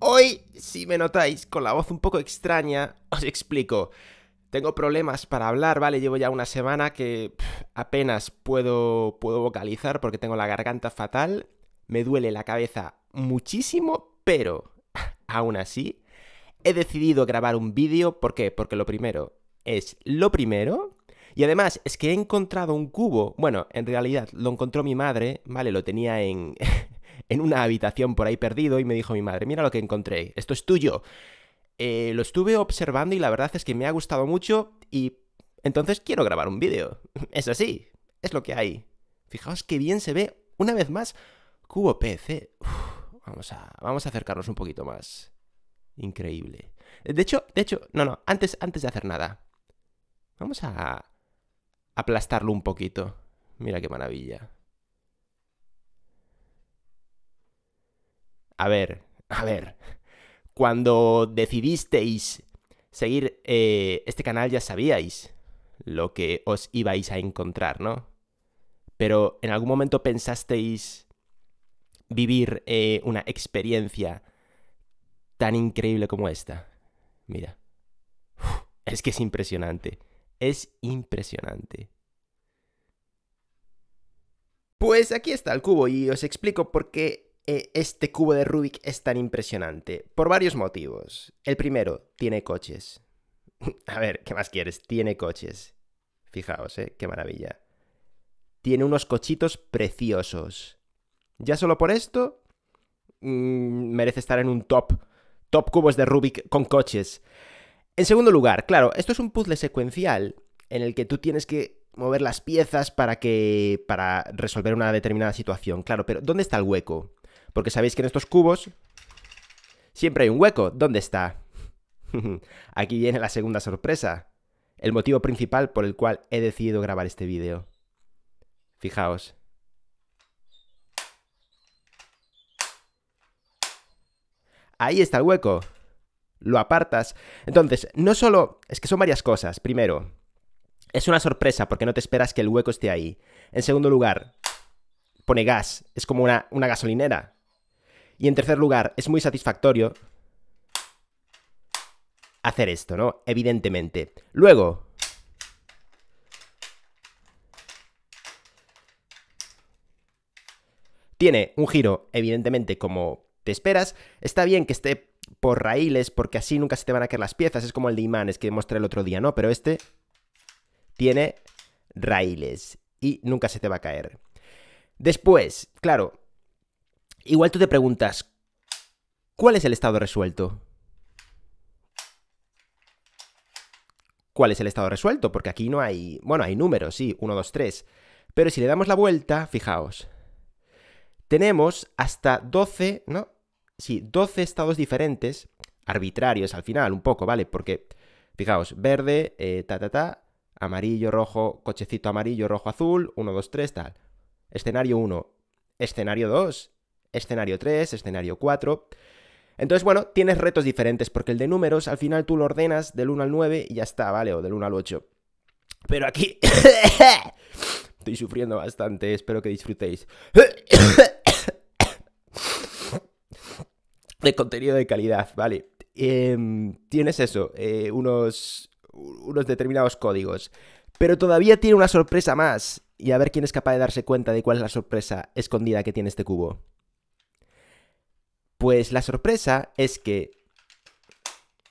Hoy, si me notáis con la voz un poco extraña, os explico. Tengo problemas para hablar, ¿vale? Llevo ya una semana que apenas puedo, puedo vocalizar porque tengo la garganta fatal, me duele la cabeza muchísimo, pero aún así he decidido grabar un vídeo. ¿Por qué? Porque lo primero es lo primero. Y además es que he encontrado un cubo. Bueno, en realidad lo encontró mi madre, ¿vale? Lo tenía en... en una habitación por ahí perdido y me dijo mi madre, mira lo que encontré, esto es tuyo. Eh, lo estuve observando y la verdad es que me ha gustado mucho y entonces quiero grabar un vídeo. Es así, es lo que hay. Fijaos qué bien se ve, una vez más, cubo PC. vamos, a, vamos a acercarnos un poquito más. Increíble. De hecho, de hecho, no, no, antes, antes de hacer nada. Vamos a aplastarlo un poquito. Mira qué maravilla. a ver, a ver, cuando decidisteis seguir eh, este canal ya sabíais lo que os ibais a encontrar, ¿no? Pero en algún momento pensasteis vivir eh, una experiencia tan increíble como esta. Mira, es que es impresionante, es impresionante. Pues aquí está el cubo y os explico por qué e, este cubo de Rubik es tan impresionante? Por varios motivos. El primero, tiene coches. A ver, ¿qué más quieres? Tiene coches. Fijaos, ¿eh? Qué maravilla. Tiene unos cochitos preciosos. Ya solo por esto, mm, merece estar en un top. Top cubos de Rubik con coches. En segundo lugar, claro, esto es un puzzle secuencial en el que tú tienes que mover las piezas para que para resolver una determinada situación, claro, pero ¿dónde está el hueco? Porque sabéis que en estos cubos siempre hay un hueco. ¿Dónde está? Aquí viene la segunda sorpresa. El motivo principal por el cual he decidido grabar este vídeo. Fijaos. Ahí está el hueco. Lo apartas. Entonces, no solo... Es que son varias cosas. Primero, es una sorpresa porque no te esperas que el hueco esté ahí. En segundo lugar, pone gas. Es como una, una gasolinera. Y en tercer lugar, es muy satisfactorio hacer esto, ¿no? Evidentemente. Luego... Tiene un giro, evidentemente, como te esperas. Está bien que esté por raíles, porque así nunca se te van a caer las piezas. Es como el de imanes que mostré el otro día, ¿no? Pero este tiene raíles y nunca se te va a caer. Después, claro, Igual tú te preguntas, ¿cuál es el estado resuelto? ¿Cuál es el estado resuelto? Porque aquí no hay, bueno, hay números, sí, 1, 2, 3. Pero si le damos la vuelta, fijaos, tenemos hasta 12, ¿no? Sí, 12 estados diferentes, arbitrarios al final, un poco, ¿vale? Porque, fijaos, verde, eh, ta, ta, ta, amarillo, rojo, cochecito amarillo, rojo, azul, 1, 2, 3, tal. Escenario 1, escenario 2, escenario 3, escenario 4. Entonces, bueno, tienes retos diferentes, porque el de números al final tú lo ordenas del 1 al 9 y ya está, ¿vale? O del 1 al 8. Pero aquí... Estoy sufriendo bastante, espero que disfrutéis. de contenido de calidad, ¿vale? Em, tienes eso, eh, unos, unos determinados códigos. Pero todavía tiene una sorpresa más. Y a ver quién es capaz de darse cuenta de cuál es la sorpresa escondida que tiene este cubo. Pues la sorpresa es que...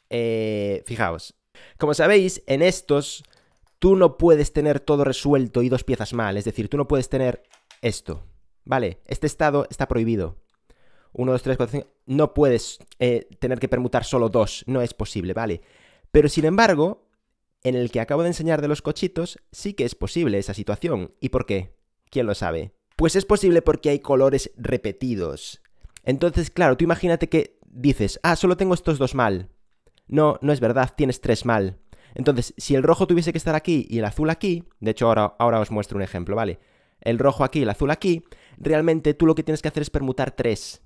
Eh, fijaos, como sabéis, en estos tú no puedes tener todo resuelto y dos piezas mal, es decir, tú no puedes tener esto, ¿vale? Este estado está prohibido. 1, 2, 3, 4, 5. No puedes eh, tener que permutar solo dos, no es posible, ¿vale? Pero sin embargo, en el que acabo de enseñar de los cochitos, sí que es posible esa situación. ¿Y por qué? ¿Quién lo sabe? Pues es posible porque hay colores repetidos. Entonces, claro, tú imagínate que dices, ah, solo tengo estos dos mal. No, no es verdad, tienes tres mal. Entonces, si el rojo tuviese que estar aquí y el azul aquí, de hecho ahora, ahora os muestro un ejemplo, ¿vale? El rojo aquí, el azul aquí, realmente tú lo que tienes que hacer es permutar tres.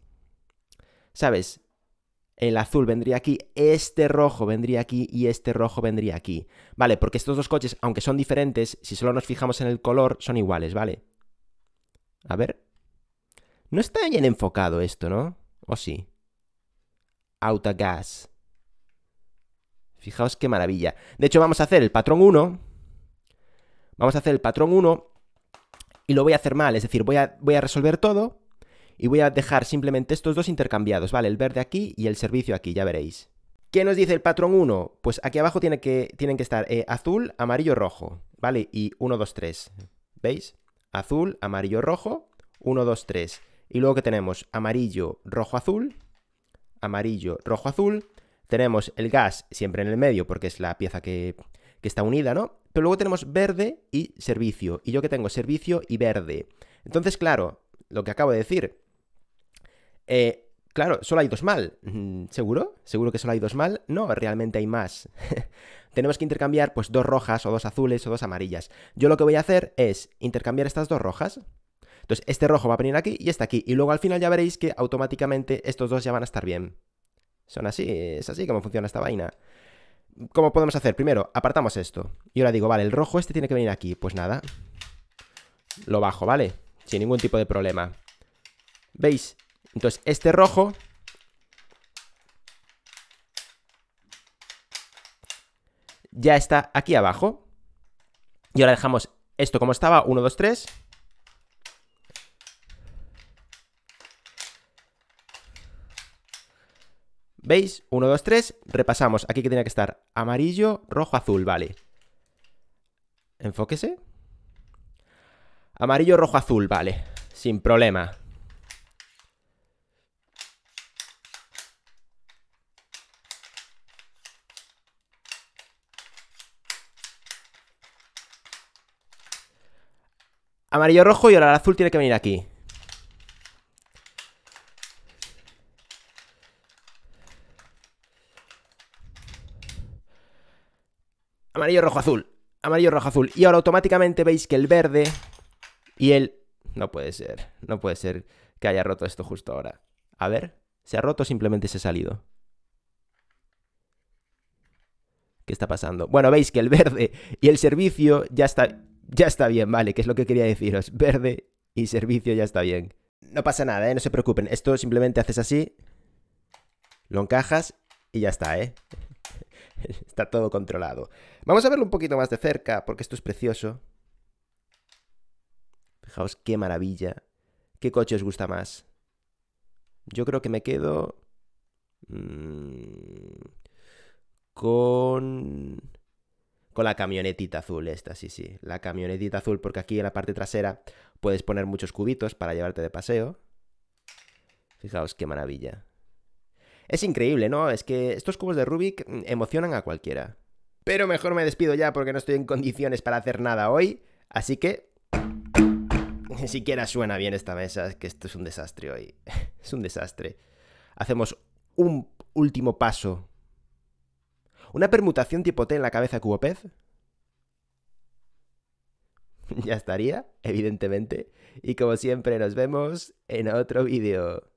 ¿Sabes? El azul vendría aquí, este rojo vendría aquí y este rojo vendría aquí. Vale, porque estos dos coches, aunque son diferentes, si solo nos fijamos en el color, son iguales, ¿vale? A ver. No está bien enfocado esto, ¿no? ¿O sí? Autogas. Fijaos qué maravilla. De hecho, vamos a hacer el patrón 1. Vamos a hacer el patrón 1 y lo voy a hacer mal. Es decir, voy a, voy a resolver todo y voy a dejar simplemente estos dos intercambiados, ¿vale? El verde aquí y el servicio aquí, ya veréis. ¿Qué nos dice el patrón 1? Pues aquí abajo que, tienen que estar eh, azul, amarillo, rojo, ¿vale? Y 1, 2, 3. ¿Veis? Azul, amarillo, rojo, 1, 2, 3. Y luego que tenemos amarillo, rojo, azul, amarillo, rojo, azul. Tenemos el gas siempre en el medio porque es la pieza que, está unida, ¿no? Pero luego tenemos verde y servicio. Y yo que tengo servicio y verde. Entonces, claro, lo que acabo de decir. Eh, claro, solo hay dos mal. Mm, ¿Seguro? ¿Seguro que solo hay dos mal? No, realmente hay más. Tenemos que intercambiar pues dos rojas o dos azules o dos amarillas. Yo lo que voy a hacer es intercambiar estas dos rojas entonces, este rojo va a venir aquí y está aquí. Y luego al final ya veréis que automáticamente estos dos ya van a estar bien. Son así, es así como funciona esta vaina. ¿Cómo podemos hacer? Primero, apartamos esto. Y ahora digo, vale, el rojo este tiene que venir aquí. Pues nada, lo bajo, ¿vale? Sin ningún tipo de problema. ¿Veis? Entonces, este rojo... Ya está aquí abajo. Y ahora dejamos esto como estaba, 1, 2, 3... ¿Veis? 1, 2, 3. Repasamos. Aquí que tiene que estar amarillo, rojo, azul. Vale. Enfóquese. Amarillo, rojo, azul. Vale. Sin problema. Amarillo, rojo y ahora el azul tiene que venir aquí. Amarillo, rojo, azul. Amarillo, rojo, azul. Y ahora automáticamente veis que el verde y el... No puede ser, no puede ser que haya roto esto justo ahora. A ver, ¿se ha roto o simplemente se ha salido? ¿Qué está pasando? Bueno, veis que el verde y el servicio ya está, ya está bien, ¿vale? Que es lo que quería deciros. Verde y servicio ya está bien. No pasa nada, ¿eh? No se preocupen. Esto simplemente haces así, lo encajas y ya está, ¿eh? Está todo controlado. Vamos a verlo un poquito más de cerca, porque esto es precioso. Fijaos qué maravilla. ¿Qué coche os gusta más? Yo creo que me quedo... Mm, con... Con la camionetita azul esta, sí, sí. La camionetita azul, porque aquí en la parte trasera puedes poner muchos cubitos para llevarte de paseo. Fijaos qué maravilla. Es increíble, ¿no? Es que estos cubos de Rubik mm, emocionan a cualquiera. Pero mejor me despido ya porque no estoy en condiciones para hacer nada hoy, así que... Ni siquiera suena bien esta mesa, es que esto es un desastre hoy. Es un desastre. Hacemos un último paso. ¿Una permutación tipo T en la cabeza cubo-pez? ya estaría, evidentemente. Y como siempre, nos vemos en otro vídeo.